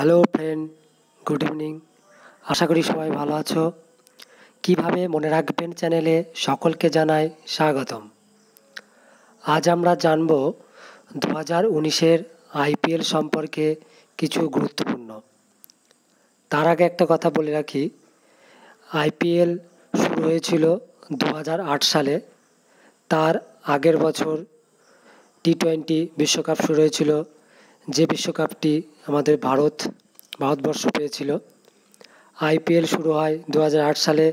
hello friend good evening আশা করি সবাই ভালো আছো কিভাবে মনে রাখবেন চ্যানেলে সকলকে জানাই স্বাগতম আজ আমরা জানব দু হাজার উনিশের আইপিএল সম্পর্কে কিছু গুরুত্বপূর্ণ তার আগে একটা কথা বলে রাখি আইপিএল শুরু হয়েছিল দু হাজার আট সালে তার আগের বছর টি টোয়েন্টি বিশ্বকাপ শুরু হয়েছিল যে বিশ্বকাপটি আমাদের ভারত ভারতবর্ষ পেয়েছিল আইপিএল শুরু হয় দু সালে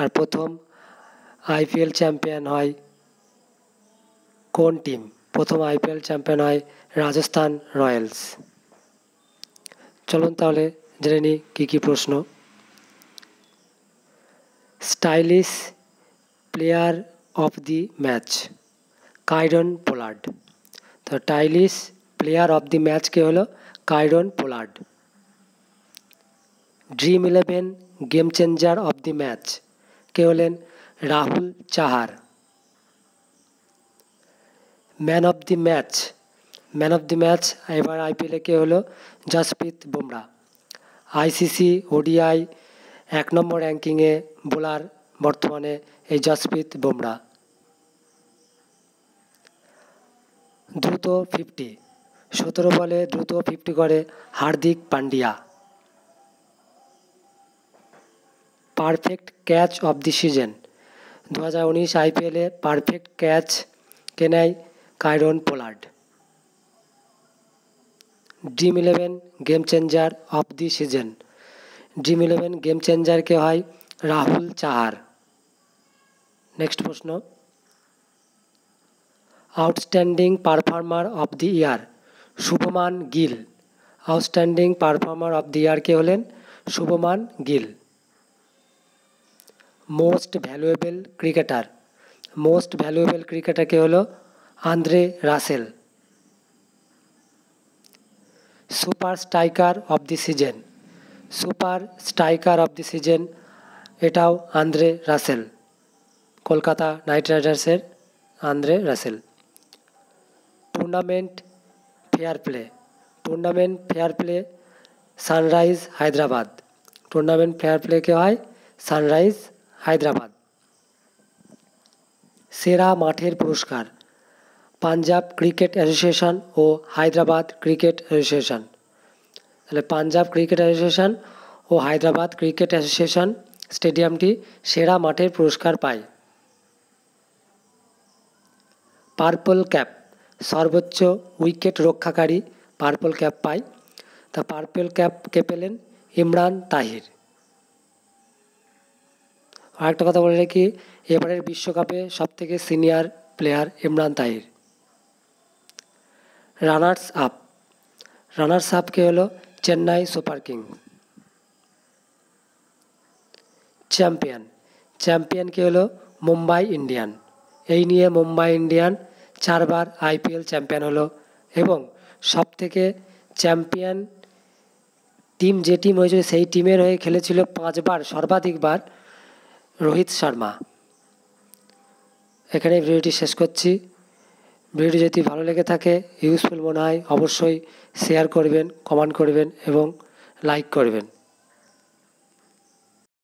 আর প্রথম আইপিএল চ্যাম্পিয়ন হয় কোন টিম প্রথম আইপিএল চ্যাম্পিয়ন হয় রাজস্থান রয়্যালস চলুন তাহলে জেনে নিই কী কী প্রশ্ন stylish player of the match Kieron Pollard তো stylish player of the match কে হলো Kieron Pollard Dream Eleven game changer of the match কে হলেন Rahul Chahar man of the match man of the match এবার আইপিএলে কে হলো জাসপ্রীত বুমরা আইসিসি ওডিআই এক নম্বর র্যাঙ্কিংয়ে বোলার বর্তমানে এই জাসপ্রীত বুমরা দ্রুত ফিফটি সতেরো বলে দ্রুত ফিফটি করে Hardik Pandya perfect catch of the season দু হাজার উনিশ আইপিএলে পারফেক্ট ক্যাচ কেনাই Kieron Pollard Dream Eleven game changer of the season Dream Eleven game চেঞ্জারকে হয় রাহুল চাহার নেক্সট প্রশ্ন outstanding performer of the year Shubman Gill outstanding performer of the ইয়ারকে হলেন Shubman Gill most valuable cricketer most valuable ক্রিকেটারকে হলো Andre Russell super striker of the season super striker of the season এটাও Andre Russell Kolkata knight রাইডার্সের Andre Russell tournament fair play tournament fair play Sunrise Hyderabad tournament fair play क्या है सानरइज हायदराबाद सरा मठर पुरस्कार Punjab cricket association और Hyderabad cricket association Punjab cricket association और Hyderabad cricket association stadium सरा मठर पुरस्कार पाए पार्पल कैप সর্বোচ্চ উইকেট রক্ষাকারী পার্পল ক্যাপ পায় তা পার্পল ক্যাপ কে পেলেন ইমরান তাহির আরেকটা কথা বলে রাখি এবারের বিশ্বকাপে সবথেকে senior player Imran Tahir runners up runners আপকে হলো চেন্নাই সুপার কিং চ্যাম্পিয়ন চ্যাম্পিয়নকে হলো মুম্বাই ইন্ডিয়ান এই নিয়ে মুম্বাই ইন্ডিয়ান চারবার আইপিএল চ্যাম্পিয়ন হলো এবং সব থেকে চ্যাম্পিয়ন টিম যে টিম হয়েছিল সেই টিমের হয়ে খেলেছিল পাঁচবার সর্বাধিকবার রোহিত শর্মা এখানে ভিডিওটি শেষ করছি ভিডিওটি যদি ভালো লেগে থাকে ইউজফুল মনে হয় অবশ্যই শেয়ার করবেন কমেন্ট করবেন এবং লাইক করবেন